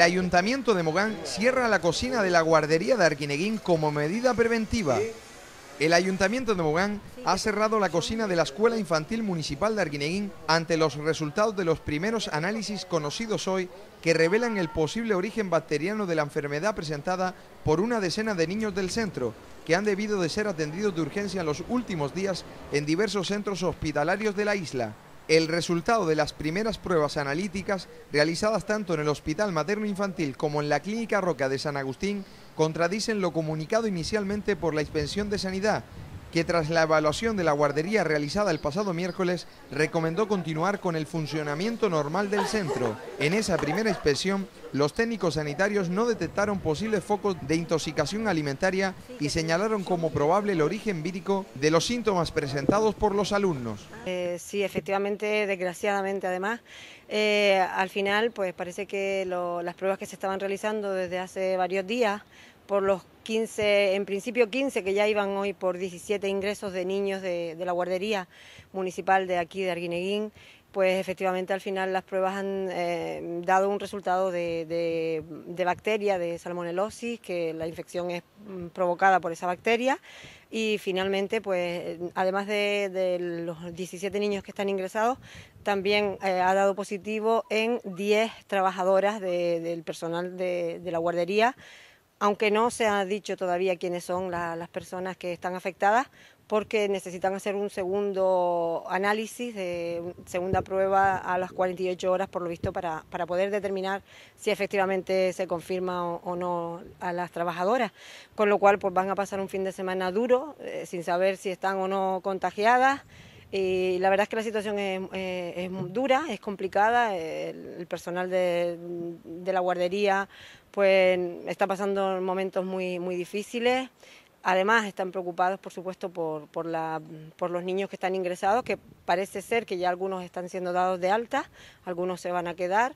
El ayuntamiento de Mogán cierra la cocina de la guardería de Arquineguín como medida preventiva. El ayuntamiento de Mogán ha cerrado la cocina de la Escuela Infantil Municipal de Arquineguín ante los resultados de los primeros análisis conocidos hoy que revelan el posible origen bacteriano de la enfermedad presentada por una decena de niños del centro que han debido de ser atendidos de urgencia en los últimos días en diversos centros hospitalarios de la isla el resultado de las primeras pruebas analíticas realizadas tanto en el Hospital Materno Infantil como en la Clínica Roca de San Agustín contradicen lo comunicado inicialmente por la Inspección de Sanidad, que tras la evaluación de la guardería realizada el pasado miércoles, recomendó continuar con el funcionamiento normal del centro. En esa primera inspección, los técnicos sanitarios no detectaron posibles focos de intoxicación alimentaria y señalaron como probable el origen vírico de los síntomas presentados por los alumnos. Eh, sí, efectivamente, desgraciadamente además, eh, al final pues parece que las pruebas que se estaban realizando desde hace varios días por los 15, en principio 15, que ya iban hoy por 17 ingresos de niños de, la guardería municipal de aquí de Arguineguín, pues efectivamente al final las pruebas han eh, dado un resultado de, bacteria, de salmonelosis, que la infección es mm, provocada por esa bacteria. Y finalmente, pues además de, los 17 niños que están ingresados, también eh, ha dado positivo en 10 trabajadoras del personal de la guardería aunque no se ha dicho todavía quiénes son las personas que están afectadas, porque necesitan hacer un segundo análisis, de segunda prueba a las 48 horas, por lo visto, para, poder determinar si efectivamente se confirma o, no a las trabajadoras. Con lo cual, pues van a pasar un fin de semana duro, eh, sin saber si están o no contagiadas y eh, la verdad es que la situación es, eh, dura, es complicada, el, personal de, la guardería pues, está pasando momentos muy, muy difíciles. Además están preocupados, por supuesto, por, por los niños que están ingresados, que parece ser que ya algunos están siendo dados de alta, algunos se van a quedar.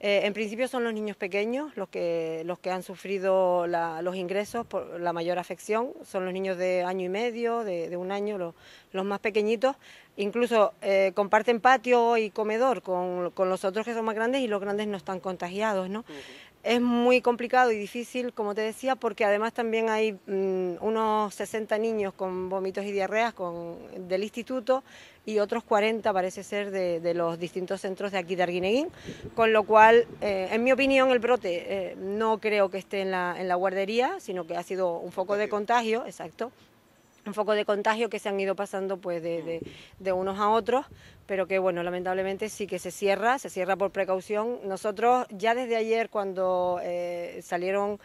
Eh, en principio son los niños pequeños los que, los que han sufrido los ingresos por la mayor afección, son los niños de año y medio, de, un año, los, más pequeñitos. Incluso eh, comparten patio y comedor con, los otros que son más grandes y los grandes no están contagiados, ¿no? es muy complicado y difícil, como te decía, porque además también hay mm, unos 60 niños con vómitos y diarreas del instituto y otros 40 parece ser de, los distintos centros de aquí de Arguineguín, con lo cual, eh, en mi opinión, el brote eh, no creo que esté en la, guardería, sino que ha sido un foco de contagio, exacto, un foco de contagio que se han ido pasando pues de, unos a otros, pero que bueno, lamentablemente sí que se cierra, se cierra por precaución. Nosotros ya desde ayer cuando eh, salieron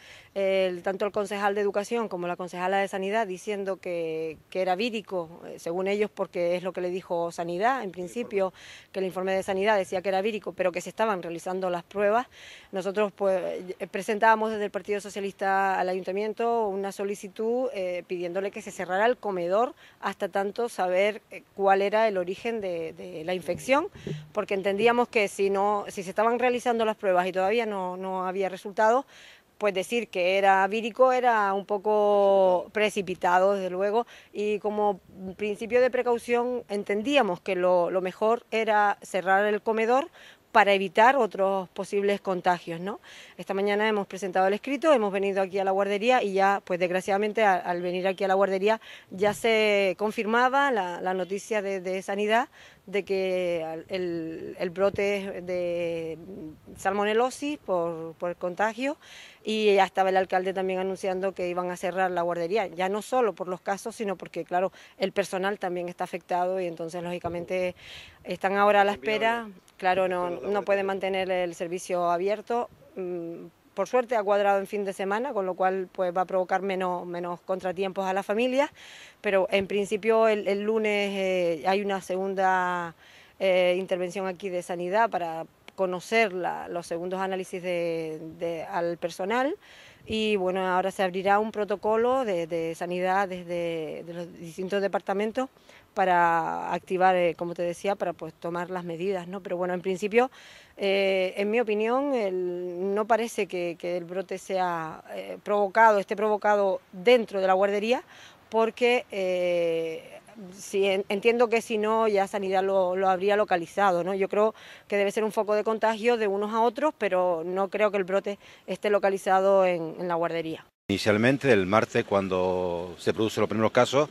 tanto el concejal de Educación como la concejala de Sanidad diciendo que, era vírico, eh, según ellos porque es lo que le dijo Sanidad en principio, que el informe de Sanidad decía que era vírico, pero que se estaban realizando las pruebas, nosotros pues eh, presentábamos desde el Partido Socialista al Ayuntamiento una solicitud pidiéndole que se cerrara el comedor hasta tanto saber cuál era el origen de eh, la infección, porque entendíamos que si, no, si se estaban realizando las pruebas y todavía no, había resultado, pues decir que era vírico era un poco precipitado, desde luego, y como principio de precaución entendíamos que lo mejor era cerrar el comedor para evitar otros posibles contagios. ¿no? Esta mañana hemos presentado el escrito, hemos venido aquí a la guardería y ya, pues desgraciadamente, al, venir aquí a la guardería ya se confirmaba la, noticia de, sanidad de que el, brote brote de salmonelosis por, por el contagio y ya estaba el alcalde también anunciando que iban a cerrar la guardería, ya no solo por los casos, sino porque, claro, el personal también está afectado y entonces, lógicamente, están ahora a la espera claro, pues no, no puede mantener el servicio abierto. Mm, por suerte ha cuadrado en fin de semana, con lo cual pues va a provocar menos, contratiempos a las familias, pero en principio el, lunes eh, hay una segunda eh, intervención aquí de sanidad para conocer los segundos análisis al personal y bueno, ahora se abrirá un protocolo de, sanidad desde los distintos departamentos para activar, eh, como te decía, para pues tomar las medidas, ¿no? Pero bueno, en principio, eh, en mi opinión, no parece que, el brote sea eh, provocado, esté provocado dentro de la guardería, porque entiendo que si no ya Sanidad lo, habría localizado, ¿no? Yo creo que debe ser un foco de contagio de unos a otros, pero no creo que el brote esté localizado en, en la guardería. Inicialmente, el martes, cuando se producen los primeros casos,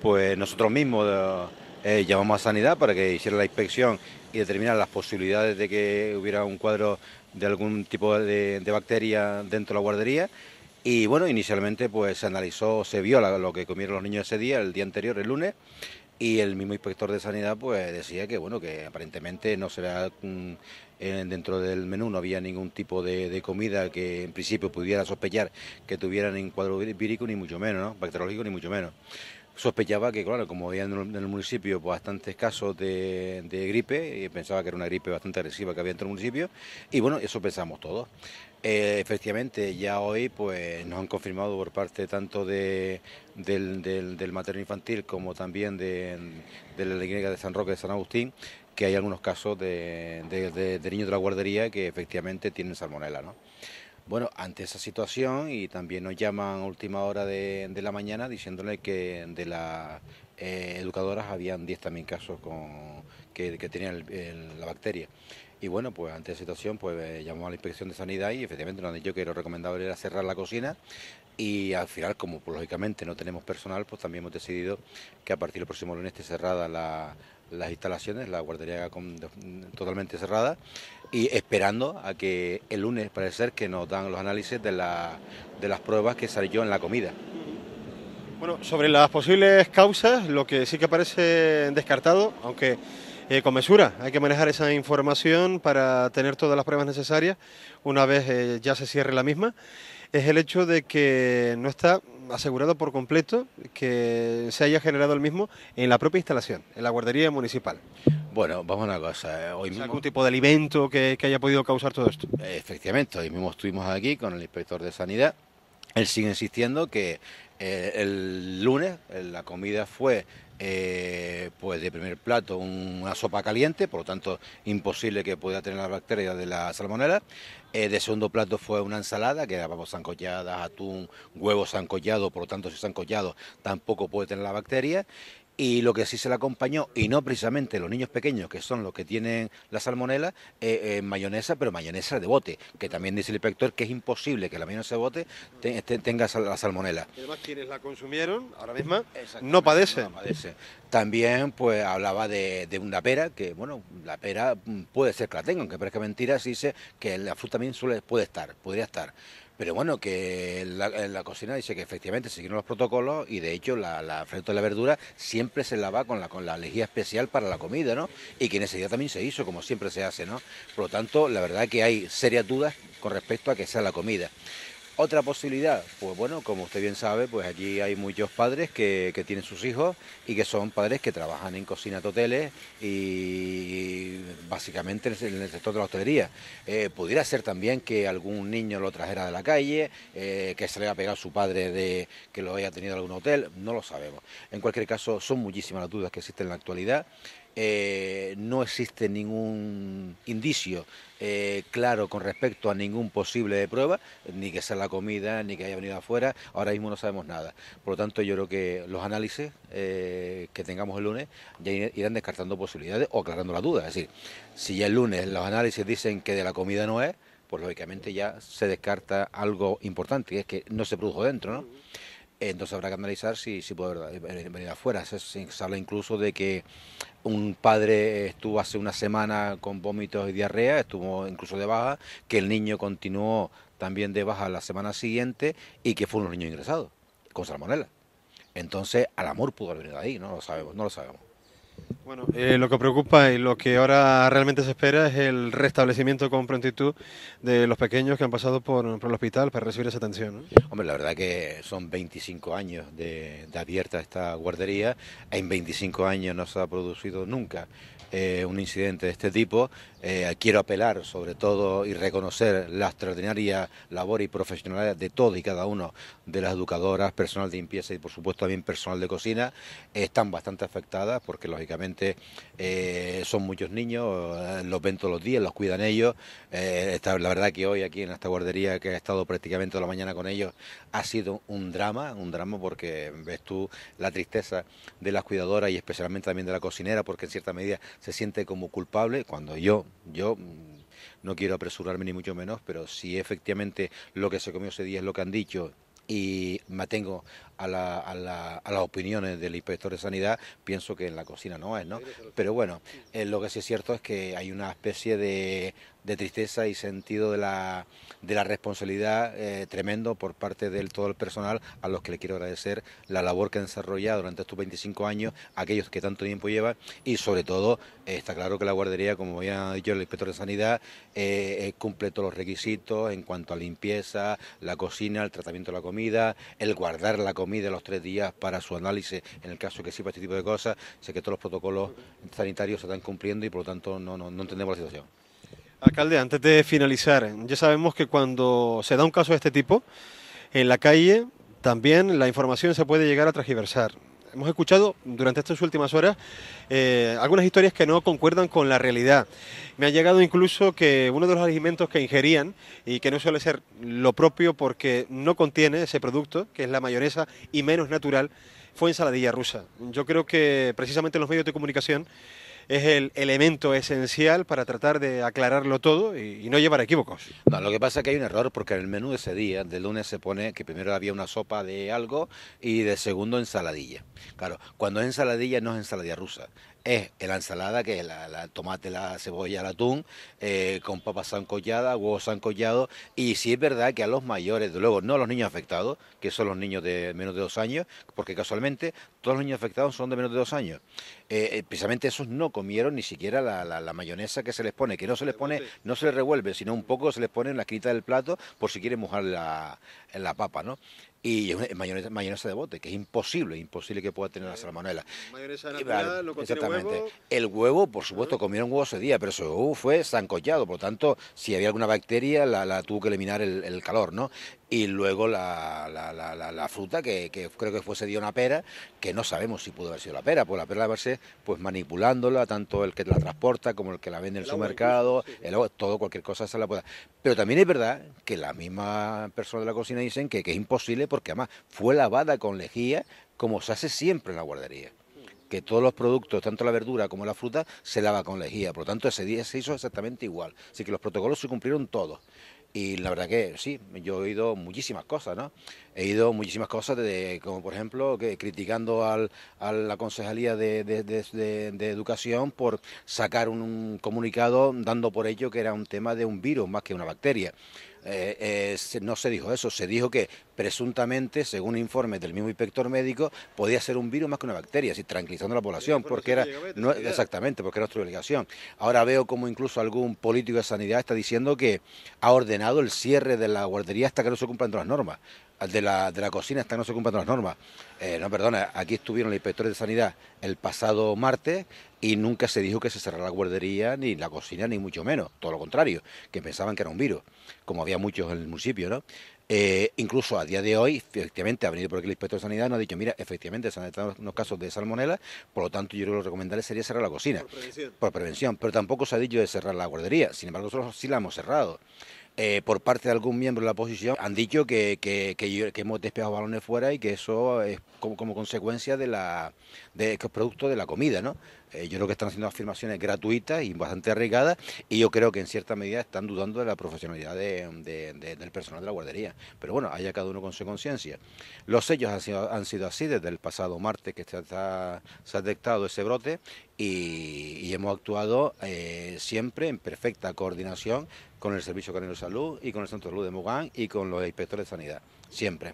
pues nosotros mismos eh, eh, llamamos a Sanidad para que hiciera la inspección y determinar las posibilidades de que hubiera un cuadro de algún tipo de, bacteria dentro de la guardería. Y bueno, inicialmente pues se analizó, se vio lo que comieron los niños ese día, el día anterior, el lunes, y el mismo inspector de sanidad pues decía que bueno que aparentemente no se vea mm, dentro del menú no había ningún tipo de, comida que en principio pudiera sospechar que tuvieran un cuadro vírico ni mucho menos bacteriológico ni mucho menos sospechaba que, claro, como había en el municipio pues, bastantes casos de, de gripe, y pensaba que era una gripe bastante agresiva que había en el municipio, y bueno, eso pensamos todos. Eh, efectivamente, ya hoy pues nos han confirmado por parte tanto de, del, del, materno infantil como también de, la clínica de San Roque de San Agustín que hay algunos casos de, de niños de la guardería que efectivamente tienen salmonela, ¿no? Bueno, ante esa situación y también nos llaman a última hora de, la mañana diciéndole que de las eh, educadoras habían 10 también casos con, que, tenían la bacteria. Y bueno, pues ante esa situación pues eh, llamamos a la Inspección de Sanidad y efectivamente nos han dicho que lo recomendable era cerrar la cocina y al final, como pues, lógicamente no tenemos personal, pues también hemos decidido que a partir del próximo lunes esté cerrada la, las instalaciones, la guardería totalmente cerrada y esperando a que el lunes parece ser que nos dan los análisis de, la, de las pruebas que salió en la comida. Bueno, sobre las posibles causas, lo que sí que parece descartado, aunque eh, con mesura, hay que manejar esa información para tener todas las pruebas necesarias una vez eh, ya se cierre la misma, es el hecho de que no está asegurado por completo que se haya generado el mismo en la propia instalación, en la guardería municipal. Bueno, vamos a una cosa. Eh, hoy ¿Algún tipo de alimento que, haya podido causar todo esto? Eh, efectivamente, hoy mismo estuvimos aquí con el inspector de Sanidad. Él sigue insistiendo que eh, el lunes la comida fue eh, pues de primer plato una sopa caliente, por lo tanto imposible que pueda tener ...la bacteria de la salmonela. Eh, de segundo plato fue una ensalada que era pavos atún, huevos sancollados, por lo tanto si sancollado tampoco puede tener la bacteria y lo que sí se le acompañó, y no precisamente los niños pequeños, que son los que tienen la salmonela, mayonesa, pero mayonesa de bote, que también dice el inspector que es imposible que la mayonesa de bote este, tenga la salmonela. Además, quienes la consumieron ahora mismo no padece. También pues hablaba de, una pera, que bueno, la pera mm, puede ser que la tengan, que parezca mentira, si dice que la fruta también suele, puede estar, podría estar. Pero bueno, que la, cocina dice que efectivamente siguieron los protocolos y de hecho la, la fruta y la verdura siempre se lava con la, con la lejía especial para la comida, ¿no? Y que en ese día también se hizo, como siempre se hace, ¿no? Por lo tanto, la verdad que hay serias dudas con respecto a que sea la comida. Otra posibilidad, pues bueno, como usted bien sabe, pues allí hay muchos padres que, tienen sus hijos y que son padres que trabajan en cocina de hoteles y básicamente en el sector de la hostelería. Eh, pudiera ser también que algún niño lo trajera de la calle, eh, que se le haya pegado su padre de que lo haya tenido en algún hotel, no lo sabemos. En cualquier caso, son muchísimas las dudas que existen en la actualidad. Eh, no existe ningún indicio eh, claro con respecto a ningún posible de prueba, ni que sea la comida, ni que haya venido afuera, ahora mismo no sabemos nada. Por lo tanto, yo creo que los análisis eh, que tengamos el lunes ya irán descartando posibilidades o aclarando la duda, Es decir, si ya el lunes los análisis dicen que de la comida no es, pues lógicamente ya se descarta algo importante, que es que no se produjo dentro, ¿no? Entonces habrá que analizar si, si puede venir afuera. se habla incluso de que un padre estuvo hace una semana con vómitos y diarrea, estuvo incluso de baja, que el niño continuó también de baja la semana siguiente y que fue un niño ingresado con salmonela. Entonces, al amor pudo haber venido ahí, no lo sabemos, no lo sabemos. Bueno, eh, lo que preocupa y lo que ahora realmente se espera es el restablecimiento con prontitud de los pequeños que han pasado por, el hospital para recibir esa atención. Hombre, la verdad que son 25 años de, de, abierta esta guardería. En 25 años no se ha producido nunca eh, un incidente de este tipo. Eh, quiero apelar sobre todo y reconocer la extraordinaria labor y profesionalidad de todos y cada uno de las educadoras, personal de limpieza y por supuesto también personal de cocina. están bastante afectadas porque lógicamente eh, son muchos niños, los ven todos los días, los cuidan ellos. la verdad que hoy aquí en esta guardería que he estado prácticamente toda la mañana con ellos ha sido un drama, un drama porque ves tú la tristeza de las cuidadoras y especialmente también de la cocinera porque en cierta medida se siente como culpable cuando yo, yo mm, no quiero apresurarme ni mucho menos, pero si efectivamente lo que se comió ese día es lo que han dicho y me tengo a, las opiniones del inspector de sanidad, pienso que en la cocina no es, ¿no? Pero bueno, eh, lo que sí es cierto es que hay una especie de, tristeza y sentido de la, de la responsabilidad eh, tremendo por parte de todo el personal a los que le quiero agradecer la labor que han desarrollado durante estos 25 años, aquellos que tanto tiempo llevan y sobre todo eh, está claro que la guardería, como ya ha dicho el inspector de sanidad, cumple todos los requisitos en cuanto a limpieza, la cocina, el tratamiento de la comida, el guardar la comida mide los tres días para su análisis en el caso que sirva este tipo de cosas. Sé que todos los protocolos sanitarios se están cumpliendo y por lo tanto no, no entendemos la situación. Alcalde, antes de finalizar, ya sabemos que cuando se da un caso de este tipo, en la calle también la información se puede llegar a transgiversar hemos escuchado durante estas últimas horas eh, algunas historias que no concuerdan con la realidad. Me ha llegado incluso que uno de los alimentos que ingerían y que no suele ser lo propio porque no contiene ese producto, que es la mayonesa y menos natural, fue ensaladilla rusa. Yo creo que precisamente los medios de comunicación es el elemento esencial para tratar de aclararlo todo y, no llevar equívocos. No, lo que pasa es que hay un error porque en el menú de ese día, del lunes, se pone que primero había una sopa de algo y de segundo ensaladilla. Claro, cuando es ensaladilla no es ensaladilla rusa, es la ensalada, que es la, tomate, la cebolla, el atún, eh, con papas sancollada, huevos zancollados, y si es verdad que a los mayores, de luego no a los niños afectados, que son los niños de menos de dos años, porque casualmente todos los niños afectados son de menos de dos años. Eh, eh, precisamente esos no comieron ni siquiera la, mayonesa que se les pone, que no se les pone, no se les revuelve, sino un poco se les pone en la esquina del plato por si quieren mojar la, la papa, ¿no? y es mayonesa, mayonesa, de bote, que es imposible, imposible que pueda tener la eh, salmonela. lo Exactamente. El huevo, por supuesto, comieron huevo ese día, pero ese huevo uh, fue zancollado, por lo tanto, si había alguna bacteria, la, tuvo que eliminar el, el, calor, ¿no? y luego la, la, la, la fruta, que, creo que fuese dio una pera, que no sabemos si pudo haber sido la pera, pues la pera a ser pues manipulándola, tanto el que la transporta como el que la vende en el, mercado, supermercado, todo, cualquier cosa se la pueda. Pero también es verdad que la misma persona de la cocina dicen que, que es imposible porque además fue lavada con lejía como se hace siempre en la guardería que todos los productos, tanto la verdura como la fruta, se lava con lejía. Por lo tanto, ese día se hizo exactamente igual. Así que los protocolos se cumplieron todos. Y la verdad que sí, yo he oído muchísimas cosas, ¿no? He oído muchísimas cosas, de, como por ejemplo, que, criticando al, a la Concejalía de, Educación por sacar un comunicado dando por ello que era un tema de un virus más que una bacteria. Eh, eh, no se dijo eso, se dijo que presuntamente, según informes del mismo inspector médico, podía ser un virus más que una bacteria, así tranquilizando a la población, porque era no, exactamente, porque era nuestra obligación. Ahora veo como incluso algún político de sanidad está diciendo que ha ordenado el cierre de la guardería hasta que no se cumplan todas las normas. De la, de la, cocina hasta que no se cumplan las normas. Eh, no, perdona, aquí estuvieron los inspectores de sanidad el pasado martes y nunca se dijo que se cerrara la guardería, ni la cocina, ni mucho menos. Todo lo contrario, que pensaban que era un virus, como había muchos en el municipio, ¿no? Eh, incluso a día de hoy, efectivamente, ha venido por aquí el inspector de sanidad y nos ha dicho, mira, efectivamente se han detectado unos casos de salmonela, por lo tanto yo creo que lo recomendable sería cerrar la cocina. Por prevención. pero tampoco se ha dicho de cerrar la guardería, sin embargo nosotros sí la hemos cerrado. Eh, por parte de algún miembro de la oposición han dicho que, que, hemos despejado balones fuera y que eso es como, consecuencia de la de, que es producto de la comida, ¿no? Eh, yo creo que están haciendo afirmaciones gratuitas y bastante arriesgadas y yo creo que en cierta medida están dudando de la profesionalidad del personal de la guardería. Pero bueno, haya cada uno con su conciencia. Los sellos han sido, así desde el pasado martes que se ha detectado ese brote y, hemos actuado eh, siempre en perfecta coordinación con el Servicio Canario de Salud y con el Centro de Salud de Mogán y con los inspectores de Sanidad. Siempre.